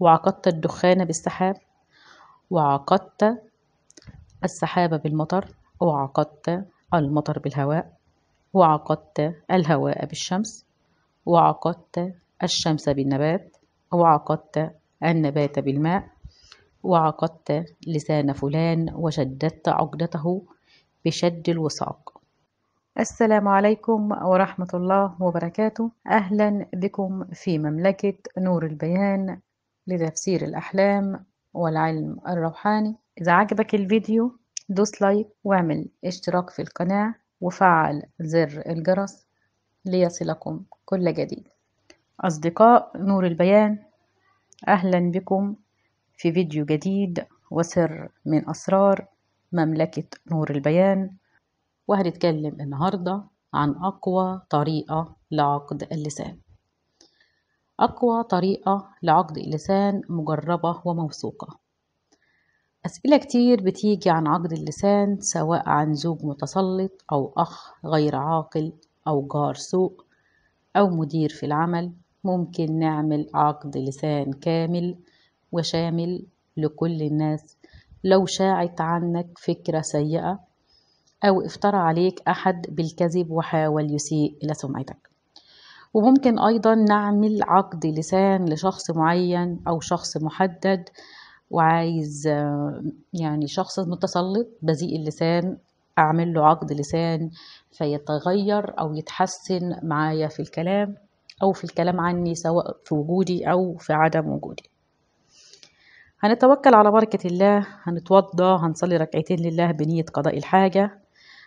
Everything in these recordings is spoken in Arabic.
وعقدت الدخان بالسحاب وعقدت السحاب بالمطر وعقدت المطر بالهواء وعقدت الهواء بالشمس وعقدت الشمس بالنبات وعقدت النبات بالماء وعقدت لسان فلان وشددت عقدته بشد الوساق السلام عليكم ورحمة الله وبركاته أهلا بكم في مملكة نور البيان لتفسير الأحلام والعلم الروحاني إذا عجبك الفيديو دوس لايك واعمل اشتراك في القناة وفعل زر الجرس ليصلكم كل جديد أصدقاء نور البيان أهلا بكم في فيديو جديد وسر من أسرار مملكة نور البيان وهنتكلم النهاردة عن أقوى طريقة لعقد اللسان أقوى طريقة لعقد اللسان مجربة وموثوقة أسئلة كتير بتيجي عن عقد اللسان سواء عن زوج متسلط أو أخ غير عاقل أو جار سوء أو مدير في العمل ممكن نعمل عقد لسان كامل وشامل لكل الناس لو شاعت عنك فكرة سيئة أو افترى عليك أحد بالكذب وحاول يسيء إلى سمعتك وممكن أيضا نعمل عقد لسان لشخص معين أو شخص محدد وعايز يعني شخص متسلط بذيء اللسان أعمل له عقد لسان فيتغير أو يتحسن معايا في الكلام أو في الكلام عني سواء في وجودي أو في عدم وجودي هنتوكل على بركة الله هنتوضى هنصلي ركعتين لله بنية قضاء الحاجة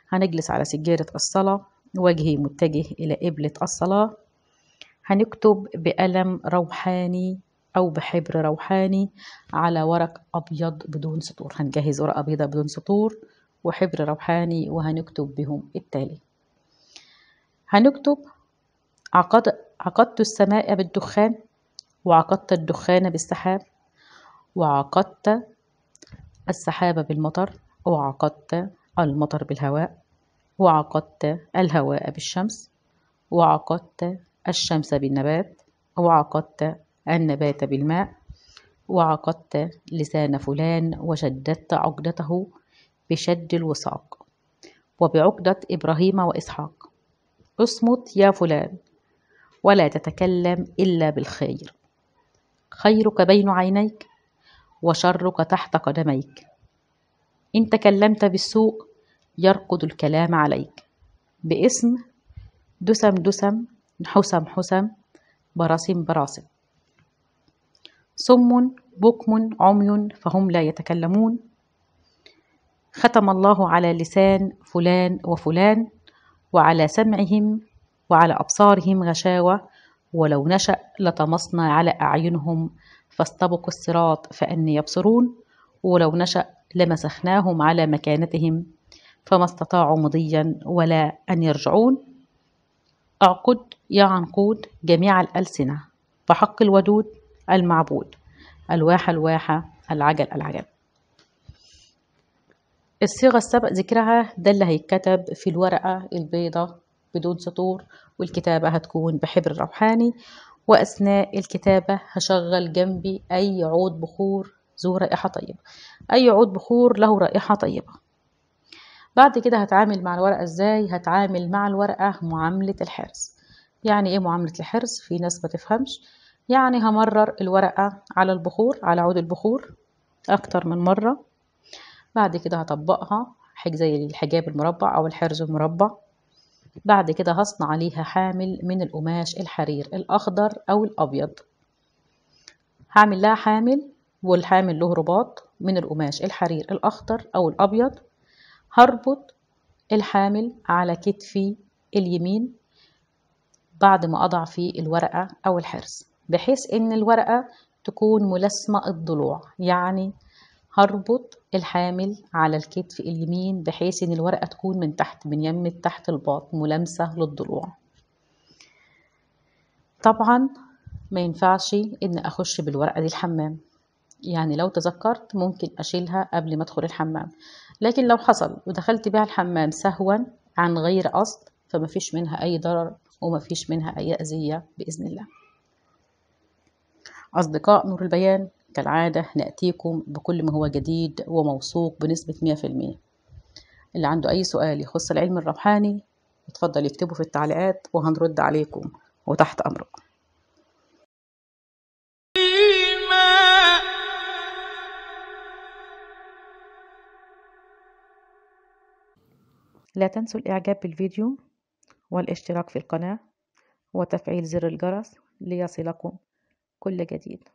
هنجلس على سجارة الصلاة وجهي متجه إلى قبلة الصلاة هنكتب بقلم روحاني أو بحبر روحاني على ورق أبيض بدون سطور هنجهز ورقة أبيضة بدون سطور وحبر روحاني وهنكتب بهم التالي هنكتب عقد عقدت السماء بالدخان وعقدت الدخان بالسحاب وعقدت السحاب بالمطر وعقدت المطر بالهواء وعقدت الهواء بالشمس وعقدت الشمس بالنبات وعقدت النبات بالماء وعقدت لسان فلان وشددت عقدته بشد الوثاق وبعقدة إبراهيم وإسحاق اصمت يا فلان ولا تتكلم إلا بالخير خيرك بين عينيك وشرك تحت قدميك إن تكلمت بالسوء يرقد الكلام عليك باسم دسم دسم حسم حسم براسم براسم صم بكم عمي فهم لا يتكلمون ختم الله على لسان فلان وفلان وعلى سمعهم وعلى أبصارهم غشاوة ولو نشأ لطمسنا على أعينهم فاستبقوا الصراط فأني يبصرون ولو نشأ لمسخناهم على مكانتهم فما استطاعوا مضيا ولا أن يرجعون اعقد يا عنقود جميع الألسنة بحق الودود المعبود الواحة الواحة العجل العجل الصيغة السبق ذكرها ده اللي هيتكتب في الورقة البيضة بدون سطور والكتابة هتكون بحبر روحاني وأثناء الكتابة هشغل جنبي أي عود بخور ذو رائحة طيبة أي عود بخور له رائحة طيبة بعد كده هتعامل مع الورقة ازاي هتعامل مع الورقة معاملة الحرز يعني ايه معاملة الحرز في ناس ما تفهمش يعني همرر الورقة على البخور على عود البخور اكتر من مرة بعد كده هطبقها حاجة زي الحجاب المربع او الحرز المربع بعد كده هصنع عليها حامل من القماش الحرير الاخضر او الابيض هعمل لها حامل والحامل له رباط من القماش الحرير الاخضر او الابيض هربط الحامل على كتفي اليمين بعد ما أضع فيه الورقة أو الحرص بحيث إن الورقة تكون ملسمة الضلوع يعني هربط الحامل على الكتف اليمين بحيث إن الورقة تكون من تحت من يم تحت الباط ملامسة للضلوع طبعا ما ينفعش إن أخش بالورقة دي الحمام يعني لو تذكرت ممكن أشيلها قبل ما أدخل الحمام لكن لو حصل ودخلت بها الحمام سهوا عن غير قصد فمفيش منها أي ضرر ومفيش منها أي أذية بإذن الله أصدقاء نور البيان كالعادة نأتيكم بكل ما هو جديد وموثوق بنسبة 100% اللي عنده أي سؤال يخص العلم الروحاني اتفضل يكتبه في التعليقات وهنرد عليكم وتحت أمركم لا تنسوا الإعجاب بالفيديو والاشتراك في القناة وتفعيل زر الجرس ليصلكم كل جديد